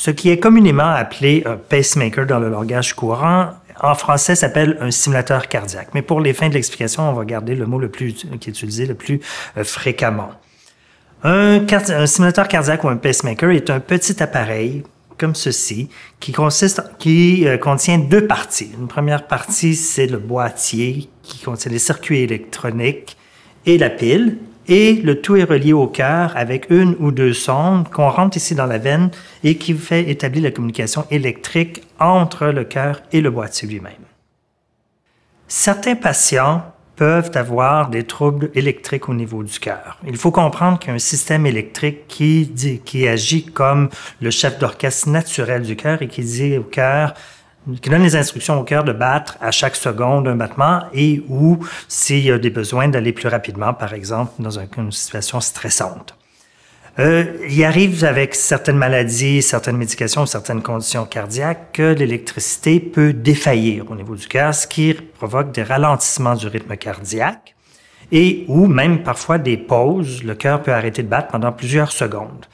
Ce qui est communément appelé un pacemaker dans le langage courant, en français s'appelle un simulateur cardiaque. Mais pour les fins de l'explication, on va garder le mot le plus, qui est utilisé le plus euh, fréquemment. Un, simulateur cardiaque ou un pacemaker est un petit appareil comme ceci, qui consiste, qui euh, contient deux parties. Une première partie, c'est le boîtier qui contient les circuits électroniques et la pile et le tout est relié au cœur avec une ou deux sondes qu'on rentre ici dans la veine et qui fait établir la communication électrique entre le cœur et le boîtier lui-même. Certains patients peuvent avoir des troubles électriques au niveau du cœur. Il faut comprendre qu'un système électrique qui, qui agit comme le chef d'orchestre naturel du cœur et qui dit au cœur, qui donne les instructions au cœur de battre à chaque seconde un battement et ou s'il y a des besoins d'aller plus rapidement, par exemple, dans une situation stressante. Euh, il arrive avec certaines maladies, certaines médications, certaines conditions cardiaques que l'électricité peut défaillir au niveau du cœur, ce qui provoque des ralentissements du rythme cardiaque et ou même parfois des pauses. Le cœur peut arrêter de battre pendant plusieurs secondes.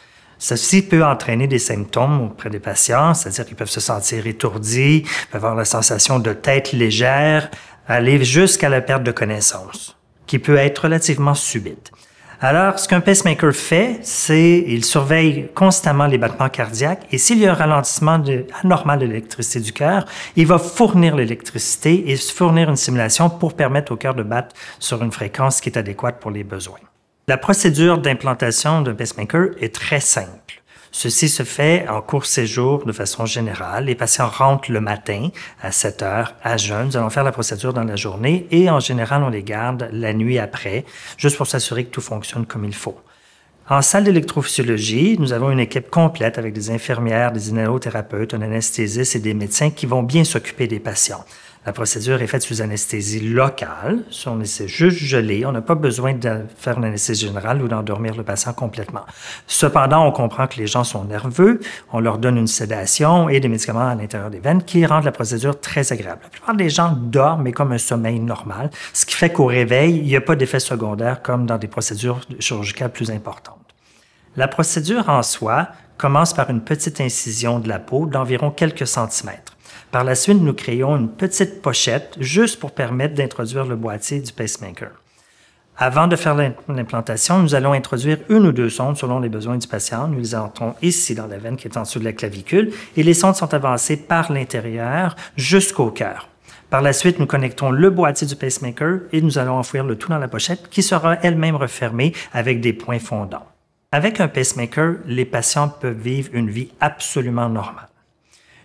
Ceci peut entraîner des symptômes auprès des patients, c'est-à-dire qu'ils peuvent se sentir étourdis, peuvent avoir la sensation de tête légère, aller jusqu'à la perte de connaissance, qui peut être relativement subite. Alors, ce qu'un pacemaker fait, c'est il surveille constamment les battements cardiaques et s'il y a un ralentissement de, anormal de l'électricité du cœur, il va fournir l'électricité et fournir une simulation pour permettre au cœur de battre sur une fréquence qui est adéquate pour les besoins. La procédure d'implantation d'un pacemaker est très simple. Ceci se fait en court séjour de façon générale. Les patients rentrent le matin à 7 heures à jeun. Nous allons faire la procédure dans la journée et en général, on les garde la nuit après, juste pour s'assurer que tout fonctionne comme il faut. En salle d'électrophysiologie, nous avons une équipe complète avec des infirmières, des inhalothérapeutes, un anesthésiste et des médecins qui vont bien s'occuper des patients. La procédure est faite sous anesthésie locale. Si on essaie juste geler, on n'a pas besoin de faire une anesthésie générale ou d'endormir le patient complètement. Cependant, on comprend que les gens sont nerveux, on leur donne une sédation et des médicaments à l'intérieur des veines qui rendent la procédure très agréable. La plupart des gens dorment, mais comme un sommeil normal, ce qui fait qu'au réveil, il n'y a pas d'effet secondaire comme dans des procédures chirurgicales plus importantes. La procédure en soi commence par une petite incision de la peau d'environ quelques centimètres. Par la suite, nous créons une petite pochette juste pour permettre d'introduire le boîtier du pacemaker. Avant de faire l'implantation, nous allons introduire une ou deux sondes selon les besoins du patient. Nous les entrons ici dans la veine qui est en dessous de la clavicule et les sondes sont avancées par l'intérieur jusqu'au cœur. Par la suite, nous connectons le boîtier du pacemaker et nous allons enfouir le tout dans la pochette qui sera elle-même refermée avec des points fondants. Avec un pacemaker, les patients peuvent vivre une vie absolument normale.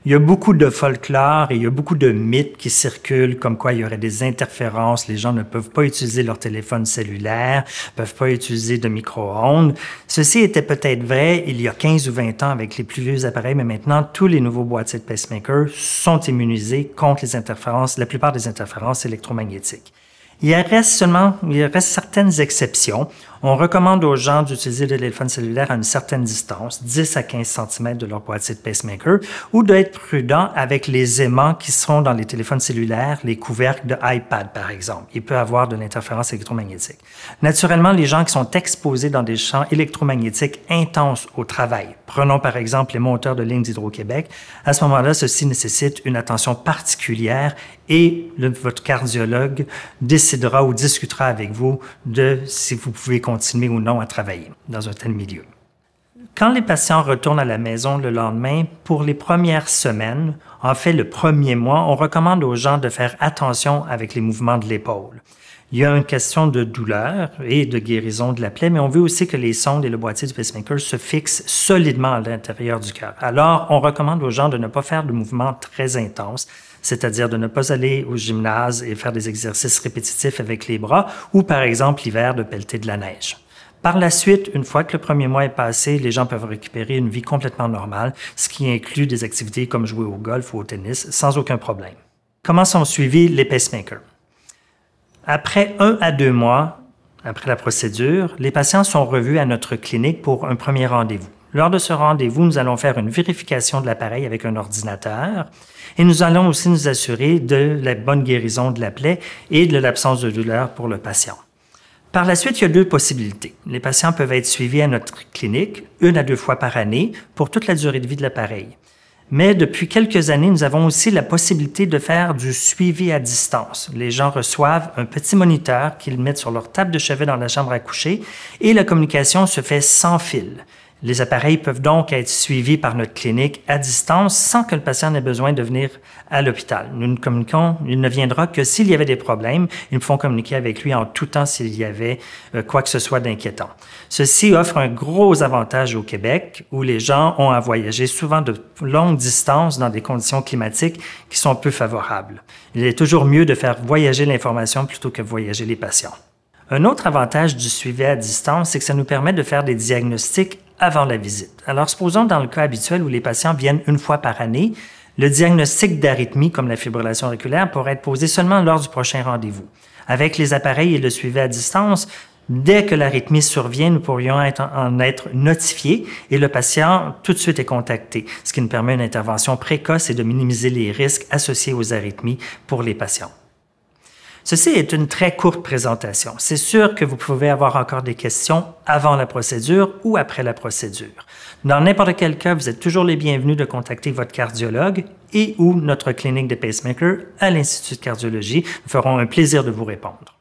Il y a beaucoup de folklore et il y a beaucoup de mythes qui circulent, comme quoi il y aurait des interférences, les gens ne peuvent pas utiliser leur téléphone cellulaire, peuvent pas utiliser de micro-ondes. Ceci était peut-être vrai il y a 15 ou 20 ans avec les plus vieux appareils, mais maintenant, tous les nouveaux boîtiers de pacemaker sont immunisés contre les interférences, la plupart des interférences électromagnétiques. Il reste seulement, il reste certaines exceptions. On recommande aux gens d'utiliser le téléphone cellulaire à une certaine distance, 10 à 15 cm de leur boîtier de pacemaker, ou d'être prudent avec les aimants qui sont dans les téléphones cellulaires, les couvercles de iPad par exemple. Il peut avoir de l'interférence électromagnétique. Naturellement, les gens qui sont exposés dans des champs électromagnétiques intenses au travail, prenons par exemple les monteurs de lignes d'Hydro-Québec, à ce moment-là, ceci nécessite une attention particulière et votre cardiologue décide décidera ou discutera avec vous de si vous pouvez continuer ou non à travailler dans un tel milieu. Quand les patients retournent à la maison le lendemain, pour les premières semaines, en fait le premier mois, on recommande aux gens de faire attention avec les mouvements de l'épaule. Il y a une question de douleur et de guérison de la plaie, mais on veut aussi que les sondes et le boîtier du pacemaker se fixent solidement à l'intérieur du cœur. Alors, on recommande aux gens de ne pas faire de mouvements très intenses, c'est-à-dire de ne pas aller au gymnase et faire des exercices répétitifs avec les bras, ou par exemple l'hiver de pelleter de la neige. Par la suite, une fois que le premier mois est passé, les gens peuvent récupérer une vie complètement normale, ce qui inclut des activités comme jouer au golf ou au tennis sans aucun problème. Comment sont suivis les pacemakers? Après un à deux mois, après la procédure, les patients sont revus à notre clinique pour un premier rendez-vous. Lors de ce rendez-vous, nous allons faire une vérification de l'appareil avec un ordinateur et nous allons aussi nous assurer de la bonne guérison de la plaie et de l'absence de douleur pour le patient. Par la suite, il y a deux possibilités. Les patients peuvent être suivis à notre clinique une à deux fois par année pour toute la durée de vie de l'appareil. Mais depuis quelques années, nous avons aussi la possibilité de faire du suivi à distance. Les gens reçoivent un petit moniteur qu'ils mettent sur leur table de chevet dans la chambre à coucher et la communication se fait sans fil. Les appareils peuvent donc être suivis par notre clinique à distance sans que le patient n'ait besoin de venir à l'hôpital. Nous ne communiquons, il ne viendra que s'il y avait des problèmes. Ils me font communiquer avec lui en tout temps s'il y avait euh, quoi que ce soit d'inquiétant. Ceci offre un gros avantage au Québec où les gens ont à voyager souvent de longues distances dans des conditions climatiques qui sont peu favorables. Il est toujours mieux de faire voyager l'information plutôt que voyager les patients. Un autre avantage du suivi à distance, c'est que ça nous permet de faire des diagnostics avant la visite. Alors, supposons dans le cas habituel où les patients viennent une fois par année, le diagnostic d'arythmie, comme la fibrillation auriculaire, pourrait être posé seulement lors du prochain rendez-vous. Avec les appareils et le suivi à distance, Dès que l'arythmie survient, nous pourrions en être notifiés et le patient tout de suite est contacté, ce qui nous permet une intervention précoce et de minimiser les risques associés aux arythmies pour les patients. Ceci est une très courte présentation. C'est sûr que vous pouvez avoir encore des questions avant la procédure ou après la procédure. Dans n'importe quel cas, vous êtes toujours les bienvenus de contacter votre cardiologue et ou notre clinique de pacemaker à l'Institut de cardiologie. Nous ferons un plaisir de vous répondre.